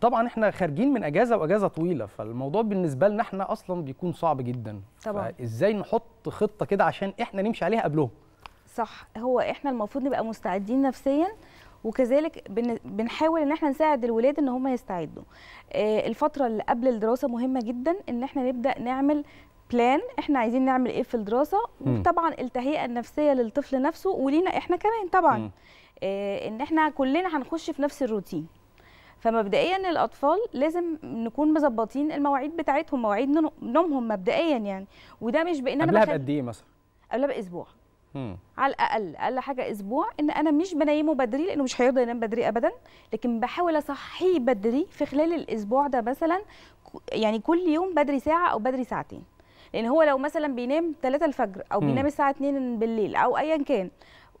طبعا احنا خارجين من اجازه واجازه طويله فالموضوع بالنسبه لنا احنا اصلا بيكون صعب جدا طبعا ازاي نحط خطه كده عشان احنا نمشي عليها قبلهم صح هو احنا المفروض نبقى مستعدين نفسيا وكذلك بنحاول ان احنا نساعد الولاد ان هم يستعدوا آه، الفتره اللي قبل الدراسه مهمه جدا ان احنا نبدا نعمل بلان احنا عايزين نعمل ايه في الدراسه وطبعا التهيئه النفسيه للطفل نفسه ولينا احنا كمان طبعا آه، ان احنا كلنا هنخش في نفس الروتين فمبدئيا الاطفال لازم نكون مظبطين المواعيد بتاعتهم مواعيد نومهم مبدئيا يعني وده مش بان انا قبلها بقد ايه مثلا قبلها باسبوع مم. على الاقل اقل حاجه اسبوع ان انا مش بنيمه بدري لانه مش هيرضى ينام بدري ابدا لكن بحاول اصحيه بدري في خلال الاسبوع ده مثلا يعني كل يوم بدري ساعه او بدري ساعتين لان هو لو مثلا بينام 3 الفجر او بينام الساعه 2 بالليل او ايا كان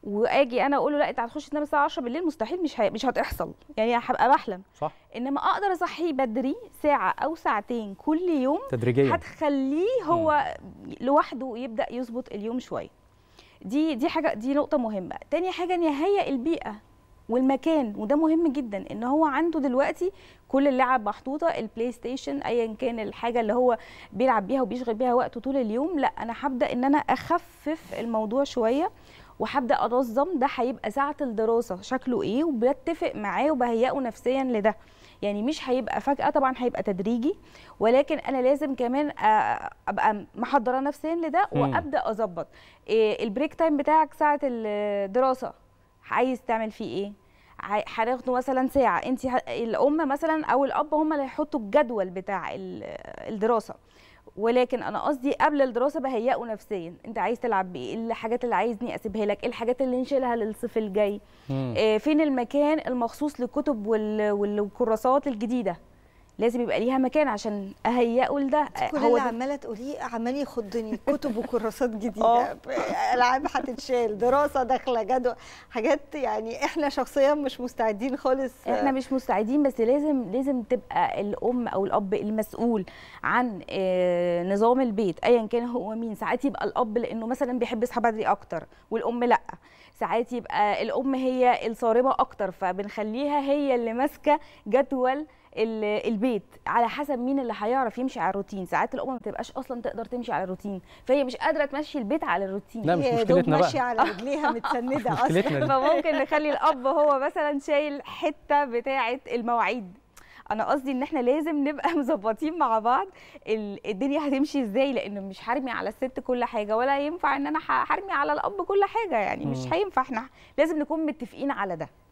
واجي انا اقول له لا انت هتخش تنام الساعه 10 بالليل مستحيل مش مش هتحصل يعني هبقى بحلم صح انما اقدر اصحيه بدري ساعه او ساعتين كل يوم تدريجيا هتخليه هو لوحده يبدا يظبط اليوم شويه دي دي حاجه دي نقطه مهمه تاني حاجه ان هيئ البيئه والمكان وده مهم جدا ان هو عنده دلوقتي كل اللعب محطوطه البلاي ستيشن ايا كان الحاجه اللي هو بيلعب بيها وبيشغل بيها وقته طول اليوم لا انا هبدا ان انا اخفف الموضوع شويه وهبدا انظم ده هيبقى ساعه الدراسه شكله ايه وبتفق معاه وبهيئه نفسيا لده يعني مش هيبقى فجاه طبعا هيبقى تدريجي ولكن انا لازم كمان آه، ابقى محضره نفسيا لده وابدا اظبط إيه، البريك تايم بتاعك ساعه الدراسه عايز تعمل فيه ايه هناخده مثلا ساعه انت الام مثلا او الاب هم اللي هيحطوا الجدول بتاع الدراسه ولكن انا قصدي قبل الدراسه بهيئه نفسيا انت عايز تلعب بايه إيه الحاجات اللي عايزني اسيبها لك إيه الحاجات اللي نشيلها للصيف الجاي آه فين المكان المخصوص للكتب وال... والكراسات الجديده لازم يبقى ليها مكان عشان اهيئه لده كل هو اللي عماله تقوليه إيه، عمال يخضني كتب وكراسات جديده آه. الالعاب هتتشال دراسه داخله جدول حاجات يعني احنا شخصيا مش مستعدين خالص احنا مش مستعدين بس لازم لازم تبقى الام او الاب المسؤول عن آه، نظام البيت ايا كان هو مين ساعات يبقى الاب لانه مثلا بيحب يصحى بدري اكتر والام لا ساعات يبقى الام هي الصارمه اكتر فبنخليها هي اللي ماسكه جدول البيت على حسب مين اللي هيعرف يمشي على الروتين ساعات الام ما بتبقاش اصلا تقدر تمشي على الروتين فهي مش قادره تمشي البيت على الروتين لا مش مشكلتنا بقى ماشيه على رجليها متسنده اصلا فممكن نخلي الاب هو مثلا شايل حته بتاعه المواعيد انا قصدي ان احنا لازم نبقى مظبطين مع بعض الدنيا هتمشي ازاي لان مش هرمي على الست كل حاجه ولا ينفع ان انا هرمي على الاب كل حاجه يعني مش هينفع احنا لازم نكون متفقين على ده